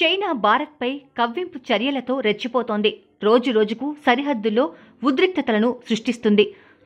China భారత్పై కవ్వింపు చర్యలతో రెచ్చిపోతోంది రోజు రోజుకు సరిహద్దుల్లో ఉద్రిక్తతలను సృష్టిస్తుంది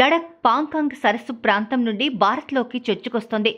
లడక్ పాంకాంగ్ సరస్సు ప్రాంతం నుండి భారత్లోకి చొచ్చుకొస్తోంది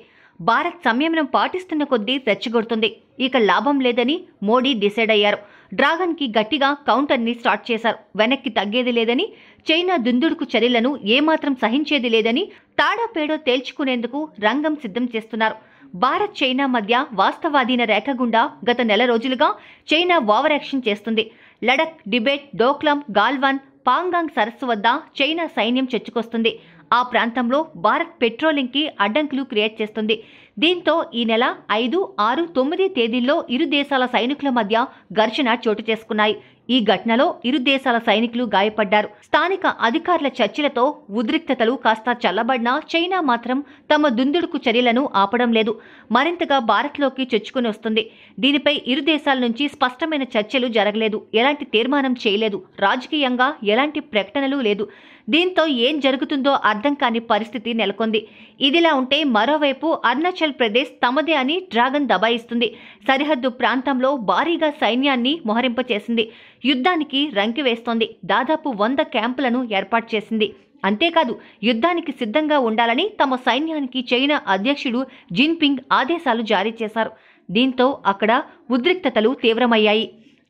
భారత్ సంయమనం పాటిస్తున్న కొద్దీ రెచ్చగొడుతుంది ఇక లాభం లేదని మోడీ డిసైడ్ అయ్యారు డ్రాగన్కి గట్టిగా కౌంటర్ని స్టార్ట్ చేశారు వెనక్కి తగ్గేది లేదని చైనా దుందుడుకు చర్యలను ఏమాత్రం సహించేది లేదని తాడాపేడో తేల్చుకునేందుకు రంగం సిద్ధం చేస్తున్నారు భారత్ చైనా మధ్య వాస్తవాధీన రేఖ గుండా గత నెల రోజులుగా చైనా ఓవర్ యాక్షన్ చేస్తుంది లడక్ డిబేట్ డోక్లం గాల్వాన్ పాంగాంగ్ సరస్సు వద్ద చైనా సైన్యం చెచ్చుకొస్తుంది ఆ ప్రాంతంలో భారత్ పెట్రోలింగ్కి అడ్డంకులు క్రియేట్ చేస్తుంది దీంతో ఈ నెల ఐదు ఆరు తొమ్మిది తేదీల్లో ఇరు దేశాల సైనికుల మధ్య ఘర్షణ చోటు చేసుకున్నాయి ఈ ఘటనలో ఇరు దేశాల సైనికులు గాయపడ్డారు స్థానిక అధికారుల చర్చలతో ఉద్రిక్తతలు కాస్త చల్లబడినా చైనా మాత్రం తమ దుందుడుకు చర్యలను ఆపడం లేదు మరింతగా భారత్లోకి చొచ్చుకుని వస్తుంది దీనిపై ఇరు దేశాల నుంచి స్పష్టమైన చర్చలు జరగలేదు ఎలాంటి తీర్మానం చేయలేదు రాజకీయంగా ఎలాంటి ప్రకటనలు లేదు దీంతో ఏం జరుగుతుందో అర్థం కాని పరిస్థితి నెలకొంది ఇదిలా ఉంటే మరోవైపు అరుణాచల్ ప్రదేశ్ తమదే అని డ్రాగన్ దబాయిస్తుంది సరిహద్దు ప్రాంతంలో భారీగా సైన్యాన్ని మొహరింపచేసింది యుద్ధానికి వేస్తోంది దాదాపు వంద క్యాంపులను ఏర్పాటు చేసింది అంతేకాదు యుద్ధానికి సిద్ధంగా ఉండాలని తమ సైన్యానికి చైనా అధ్యక్షుడు జిన్పింగ్ ఆదేశాలు జారీ చేశారు దీంతో అక్కడ ఉద్రిక్తతలు తీవ్రమయ్యాయి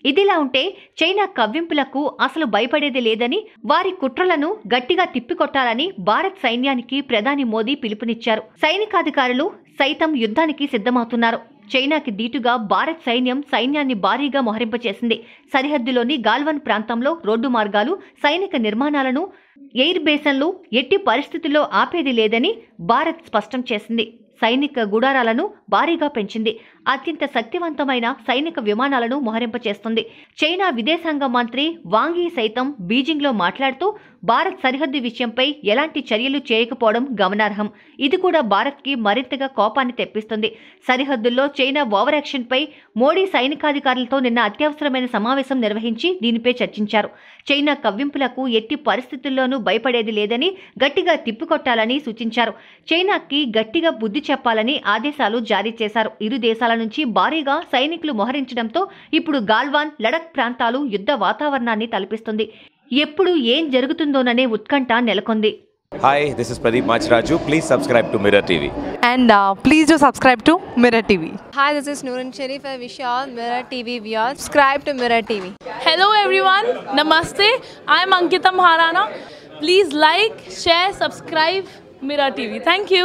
ఇదిలా ఉంటే చైనా కవ్వింపులకు అసలు భయపడేది లేదని వారి కుట్రలను గట్టిగా తిప్పికొట్టాలని భారత్ సైన్యానికి ప్రధాని మోదీ పిలుపునిచ్చారు సైనికాధికారులు సైతం యుద్ధానికి సిద్ధమవుతున్నారు చైనాకి దీటుగా భారత్ సైన్యం సైన్యాన్ని భారీగా మోహరింపచేసింది సరిహద్దులోని గాల్వన్ ప్రాంతంలో రోడ్డు మార్గాలు సైనిక నిర్మాణాలను ఎయిర్ బేసన్లు ఎట్టి పరిస్థితుల్లో ఆపేది లేదని భారత్ స్పష్టం చేసింది సైనిక గుడారాలను భారీగా పెంచింది అత్యంత శక్తివంతమైన సైనిక విమానాలను చేస్తుంది చైనా విదేశాంగ మంత్రి వాంగీ సైతం బీజింగ్లో మాట్లాడుతూ భారత్ సరిహద్దు విషయంపై ఎలాంటి చర్యలు చేయకపోవడం గమనార్హం ఇది కూడా భారత్కి మరింతగా కోపాన్ని తెప్పిస్తుంది సరిహద్దుల్లో చైనా ఓవర్ మోడీ సైనికాధికారులతో నిన్న అత్యవసరమైన సమావేశం నిర్వహించి దీనిపై చర్చించారు చైనా కవ్వింపులకు ఎట్టి పరిస్థితుల్లోనూ భయపడేది లేదని గట్టిగా తిప్పికొట్టాలని సూచించారు చైనాకి గట్టిగా బుద్ధి చెప్పాలని ఆదేశాలు జారీ చేశారు ఇరు దేశాల ప్రాంతాల నుంచి భారీగా సైనికులు మోహరించడంతో ఇప్పుడు గాల్వాన్ లడక్ ప్రాంతాలు యుద్ధ వాతావరణాన్ని తలపిస్తుంది ఎప్పుడు ఏం జరుగుతుందోననే ఉత్కంఠ నెలకొంది hi this is Pradeep Machiraju please subscribe to Mirror TV and please do subscribe to Mirror TV hi this is Nooran Sharif I wish all Mirror TV viewers subscribe to Mirror TV hello everyone namaste I am Ankita Maharana please like share subscribe Mirror TV thank you